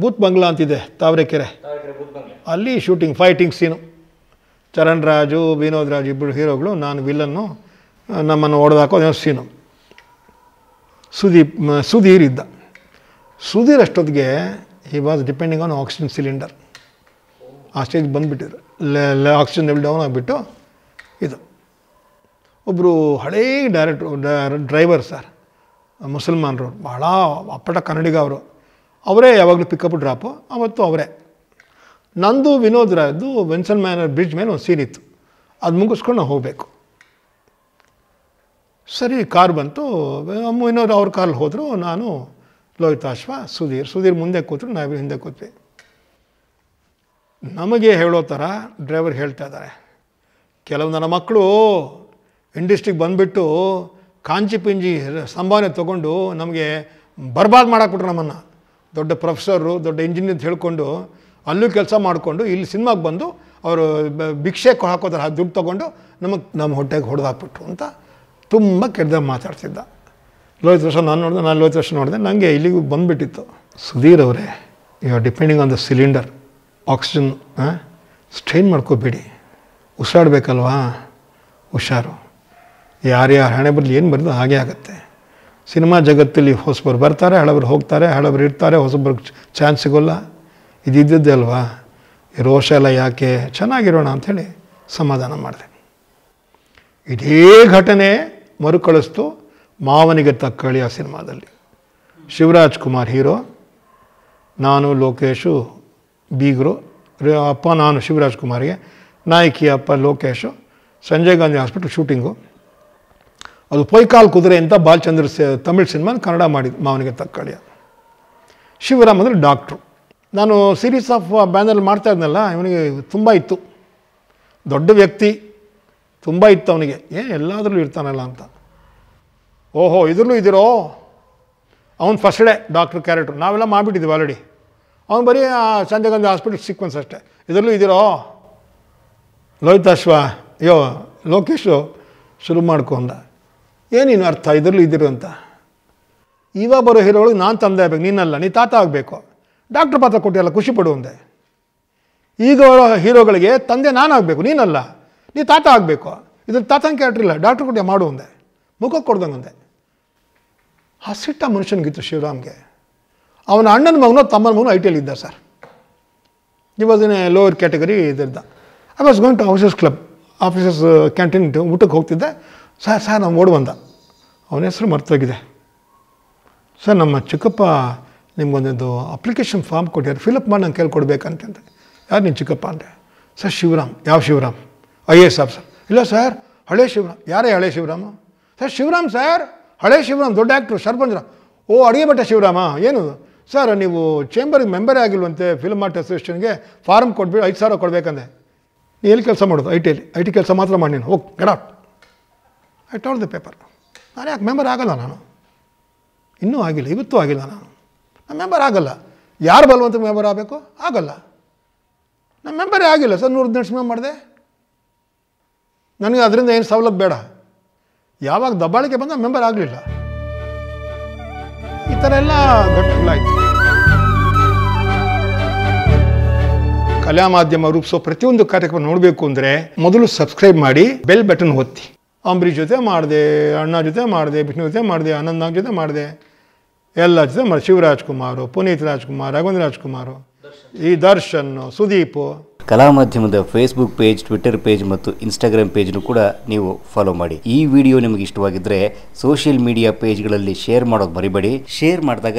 ಬೂತ್ ಬಂಗ್ಲಾ ಅಂತಿದೆ ತಾವರೆಕೆರೆ ಅಲ್ಲಿ shooting fighting scene Charan Raju Vinod Raju ಇಬ್ಬರು ಹೀರೋಗಳು ನಾನು ವಿಲನ್ನು ನಮ್ಮನ್ನು ಹೊಡೆದಾಕೋ ಅದೋ ಸೀನು ಸುದೀಪ್ ಸುಧೀರ್ ಇದ್ದ ಸುಧೀರ್ ಅಷ್ಟೊತ್ತಿಗೆ he was depending on oxygen cylinder ಆ ಸ್ಟೇಜ್ ಬಂದುಬಿಟ್ಟಿದ್ರು ಲೆ ಆಕ್ಸಿಜನ್ ಲೆವೆಲ್ ಡೌನ್ ಆಗಿಬಿಟ್ಟು ಇದು ಒಬ್ಬರು ಹಳೇ ಡೈರೆಕ್ಟ್ರು ಡ್ರೈವರ್ ಸರ್ ಮುಸಲ್ಮಾನರು ಭಾಳ ಅಪ್ಪಟ ಕನ್ನಡಿಗ ಅವರು ಅವರೇ ಯಾವಾಗಲೂ ಪಿಕಪ್ ಡ್ರಾಪು ಅವತ್ತು ಅವರೇ ನಂದು ರಾಯ್ದು ವೆನ್ಸನ್ ಮ್ಯಾನರ್ ಬ್ರಿಡ್ಜ್ ಮೇಲೆ ಒಂದು ಸೀನ್ ಇತ್ತು ಅದು ಮುಗಿಸ್ಕೊಂಡು ನಾವು ಹೋಗಬೇಕು ಸರಿ ಕಾರ್ ಬಂತು ವಿನೋದ್ ಅವ್ರ ಕಾರಲ್ಲಿ ಹೋದರು ನಾನು ಲೋಹಿತಾಶ್ವ ಸುಧೀರ್ ಸುಧೀರ್ ಮುಂದೆ ಕೂತರು ನಾವು ಹಿಂದೆ ಕೂತ್ವಿ ನಮಗೆ ಹೇಳೋ ಥರ ಡ್ರೈವರ್ ಹೇಳ್ತಾ ಇದ್ದಾರೆ ಕೆಲವು ನನ್ನ ಮಕ್ಕಳು ಇಂಡಸ್ಟ್ರಿಗೆ ಬಂದುಬಿಟ್ಟು ಕಾಂಚಿ ಪಿಂಜಿ ಸಂಭಾವನೆ ತೊಗೊಂಡು ನಮಗೆ ಬರ್ಬಾದ್ ಮಾಡಾಕ್ಬಿಟ್ರು ನಮ್ಮನ್ನು ದೊಡ್ಡ ಪ್ರೊಫೆಸರು ದೊಡ್ಡ ಇಂಜಿನಿಯರ್ ಅಂತ ಹೇಳ್ಕೊಂಡು ಅಲ್ಲೂ ಕೆಲಸ ಮಾಡಿಕೊಂಡು ಇಲ್ಲಿ ಸಿನಿಮಾಗೆ ಬಂದು ಅವರು ಭಿಕ್ಷೆ ಆ ದುಡ್ಡು ತೊಗೊಂಡು ನಮಗೆ ನಮ್ಮ ಹೊಟ್ಟೆಗೆ ಹೊಡೆದು ಅಂತ ತುಂಬ ಕೆಟ್ಟದಾಗ ಮಾತಾಡ್ತಿದ್ದ ಲೋಹಿತ್ ವರ್ಷ ನಾನು ನೋಡಿದೆ ನಾನು ಲೋಹಿತ್ ವರ್ಷ ನೋಡಿದೆ ನನಗೆ ಇಲ್ಲಿಗೂ ಬಂದುಬಿಟ್ಟಿತ್ತು ಸುಧೀರ್ ಅವರೇ you are depending on the cylinder oxygen strain ಮಾಡ್ಕೋಬೇಡಿ ಉಸಿರಾಡಬೇಕಲ್ವಾ ಹುಷಾರು ಯಾರ್ಯಾರು ಹಣೆ ಬರಲಿ ಏನು ಬರೆದು ಹಾಗೆ ಆಗುತ್ತೆ ಸಿನಿಮಾ ಜಗತ್ತಲ್ಲಿ ಹೊಸಬರು ಬರ್ತಾರೆ ಹಳಬರು ಹೋಗ್ತಾರೆ ಹಳಬರು ಇರ್ತಾರೆ ಹೊಸಬ್ರಿಗೆ ಚಾನ್ಸ್ ಸಿಗೋಲ್ಲ ಇದಿದ್ದದ್ದೇ ಅಲ್ವಾ ರೋಷ ಎಲ್ಲ ಯಾಕೆ ಚೆನ್ನಾಗಿರೋಣ ಅಂಥೇಳಿ ಸಮಾಧಾನ ಮಾಡಿದೆ ಇದೇ ಘಟನೆ ಮರುಕಳಿಸ್ತು ಮಾವನಿಗೆ ತಕ್ಕಳಿ ಆ ಸಿನಿಮಾದಲ್ಲಿ ಶಿವರಾಜ್ ಕುಮಾರ್ ಹೀರೋ ನಾನು ಲೋಕೇಶು ಬೀಗರು ಅಪ್ಪ ನಾನು ಶಿವರಾಜ್ ಕುಮಾರ್ಗೆ ನಾಯಕಿ ಅಪ್ಪ ಲೋಕೇಶು ಸಂಜಯ್ ಗಾಂಧಿ ಹಾಸ್ಪಿಟ್ಲ್ ಶೂಟಿಂಗು ಅದು ಪೊಯ್ಕಾಲ್ ಕುದುರೆ ಅಂತ ಬಾಲಚಂದ್ರ ತಮಿಳ್ ಸಿನಿಮಾನ ಕನ್ನಡ ಮಾಡಿದ ಮಾವನಿಗೆ ತಕ್ಕಳಿಯ ಶಿವರಾಮ್ ಅಂದರೆ ಡಾಕ್ಟ್ರು ನಾನು ಸೀರೀಸ್ ಆಫ್ ಬ್ಯಾನರ್ ಮಾಡ್ತಾ ಇದ್ನಲ್ಲ ಇವನಿಗೆ ತುಂಬ ಇತ್ತು ದೊಡ್ಡ ವ್ಯಕ್ತಿ ತುಂಬ ಇತ್ತು ಅವನಿಗೆ ಏನು ಎಲ್ಲಾದ್ರಲ್ಲೂ ಇರ್ತಾನಲ್ಲ ಅಂತ ಓಹೋ ಇದ್ರಲ್ಲೂ ಇದ್ದೀರೋ ಅವನು ಫಸ್ಟ್ ಡೇ ಡಾಕ್ಟ್ರ್ ಕ್ಯಾರೆಕ್ಟ್ರು ನಾವೆಲ್ಲ ಮಾಡಿಬಿಟ್ಟಿದ್ದೀವಿ ಆಲ್ರೆಡಿ ಅವ್ನು ಬರೀ ಸಂಜೆ ಗಾಂಧಿ ಹಾಸ್ಪಿಟಲ್ ಸೀಕ್ವೆನ್ಸ್ ಅಷ್ಟೇ ಇದರಲ್ಲೂ ಇದ್ದೀರೋ ಲೋಹಿತಾಶ್ವ ಅಯ್ಯೋ ಲೋಕೇಶು ಶುರು ಮಾಡ್ಕೊಂಡ ಏನೇನು ಅರ್ಥ ಇದರಲ್ಲೂ ಇದಿರು ಅಂತ ಇವಾಗ ಬರೋ ಹೀರೋಗಳಿಗೆ ನಾನು ತಂದೆ ಆಗಬೇಕು ನೀನಲ್ಲ ನೀ ತಾತ ಆಗಬೇಕು ಡಾಕ್ಟ್ರ್ ಪಾತ್ರ ಕೊಟ್ಟಿಯಲ್ಲ ಖುಷಿ ಪಡು ಈಗ ಹೀರೋಗಳಿಗೆ ತಂದೆ ನಾನು ಆಗಬೇಕು ನೀನಲ್ಲ ನೀ ತಾತ ಆಗಬೇಕು ಇದ್ರ ತಾತನ ಇಲ್ಲ ಡಾಕ್ಟ್ರ್ ಕೊಟ್ಟೆ ಮಾಡು ಮುಖಕ್ಕೆ ಕೊಡ್ದಂಗಂದೆ ಹಸಿಟ್ಟ ಹಸಿಟ್ಟ ಮನುಷ್ಯನಿಗಿತ್ತು ಶಿವರಾಮ್ಗೆ ಅವನ ಅಣ್ಣನ ಮಗನೋ ತಮ್ಮನ ಮಗನು ಐ ಟಿ ಅಲ್ಲಿ ಇದ್ದ ಸರ್ ವಾಸ್ ಲೋವರ್ ಕ್ಯಾಟಗರಿ ಇದ್ದ I was going to officers club officers canteen ಊಟಕ್ಕೆ ಹೋಗ್ತಿದ್ದೆ ಸರ್ ಸರ್ ನಾವು ಓಡಿ ಬಂದ ಅವನ ಹೆಸರು ಮರ್ತೋಗಿದೆ ಸರ್ ನಮ್ಮ ಚಿಕ್ಕಪ್ಪ ನಿಮಗೊಂದೊಂದು ಅಪ್ಲಿಕೇಶನ್ ಫಾರ್ಮ್ ಕೊಟ್ಟಿದ್ದಾರೆ ಫಿಲಪ್ ಮಾಡಿ ನಂಗೆ ಕೇಳ್ಕೊಡ್ಬೇಕಂತಂದೆ ಯಾರು ನಿಮ್ಮ ಚಿಕ್ಕಪ್ಪ ಅಂದರೆ ಸರ್ ಶಿವರಾಮ್ ಯಾವ Shivaram I A S off sir ಇಲ್ಲ ಸರ್ ಹಳೆ ಶಿವರಾಮ್ ಯಾರೇ ಹಳೆ ಶಿವರಾಮ ಸರ್ ಶಿವರಾಮ್ ಸರ್ ಹಳೆ ಶಿವರಾಮ್ ದೊಡ್ಡ ಆ್ಯಕ್ಟ್ರು ಸರ್ಪಂಚರ ಓ ಅಡುಗೆ ಭಟ್ಟ ಶಿವರಾಮ ಏನು ಸರ್ ನೀವು ಚೇಂಬರ್ಗೆ ಮೆಂಬರೇ ಆಗಿಲ್ವಂತೆ ಫಿಲ್ಮ್ ಆರ್ಟ್ ಅಸೋಸಿಯೇಷನ್ಗೆ ಫಾರ್ಮ್ ಕೊಟ್ಬಿಟ್ಟು ಐದು ಸಾವಿರ ಕೊಡಬೇಕಂದೆ ನೀ ಎಲ್ಲಿ ಕೆಲಸ ಮಾಡೋದು ಐ ಟಿಯಲ್ಲಿ ಐ ಟಿ ಕೆಲಸ ಮಾತ್ರ ಮಾಡಿ ನೀನು ಓಕೆ ಗಡಾಟ್ ಐ ಟೋಲ್ ದ ಪೇಪರ್ ನಾನು ಯಾಕೆ ಮೆಂಬರ್ ಆಗಲ್ಲ ನಾನು ಇನ್ನೂ ಆಗಿಲ್ಲ ಇವತ್ತೂ ಆಗಿಲ್ಲ ನಾನು ನಾನು ಮೆಂಬರ್ ಆಗಲ್ಲ ಯಾರು ಬಲವಂತ ಮೆಂಬರ್ ಆಗಬೇಕು ಆಗಲ್ಲ ನಾನು ಮೆಂಬರೇ ಆಗಿಲ್ಲ ಸರ್ ನೂರು ದಿನ ಮಾಡಿದೆ ನನಗೆ ಅದರಿಂದ ಏನು ಸೌಲಭ್ಯ ಬೇಡ ಯಾವಾಗ ದಬ್ಬಾಳಿಕೆ ಬಂದ ಮೆಂಬರ್ ಆಗಲಿಲ್ಲ ಈ ಥರ ಎಲ್ಲ ಘಟನೆಗಳಾಯಿತು ಕಲಾ ಮಾಧ್ಯಮ ರೂಪಿಸೋ ಪ್ರತಿಯೊಂದು ಕಾರ್ಯಕ್ರಮ ನೋಡಬೇಕು ಅಂದರೆ ಮೊದಲು ಸಬ್ಸ್ಕ್ರೈಬ್ ಮಾಡಿ ಬೆಲ್ ಬಟನ್ ಒತ್ತಿ ಅಂಬರೀಷ್ ಜೊತೆ ಮಾಡಿದೆ ಅಣ್ಣ ಜೊತೆ ಮಾಡಿದೆ ವಿಷ್ಣು ಜೊತೆ ಮಾಡಿದೆ ಆನಂದ್ ಜೊತೆ ಮಾಡಿದೆ ಎಲ್ಲ ಜೊತೆ ಮಾಡಿ ಶಿವರಾಜ್ ಕುಮಾರ್ ಪುನೀತ್ ರಾಜ್ಕುಮಾರ್ ರಾಘವೇಂದ್ರ ರಾಜ್ಕುಮಾರ್ ಈ ದರ್ಶನ್ ಸುದೀಪ್ ಕಲಾ ಮಾಧ್ಯಮದ ಫೇಸ್ಬುಕ್ ಪೇಜ್ ಟ್ವಿಟರ್ ಪೇಜ್ ಮತ್ತು ಇನ್ಸ್ಟಾಗ್ರಾಮ್ ಪೇಜ್ನು ಕೂಡ ನೀವು ಫಾಲೋ ಮಾಡಿ ಈ ವಿಡಿಯೋ ನಿಮಗೆ ಇಷ್ಟವಾಗಿದ್ದರೆ ಸೋಷಿಯಲ್ ಮೀಡಿಯಾ ಪೇಜ್ಗಳಲ್ಲಿ ಶೇರ್ ಮಾಡೋದು ಮರಿಬೇಡಿ ಶೇರ್ ಮಾಡಿದಾಗ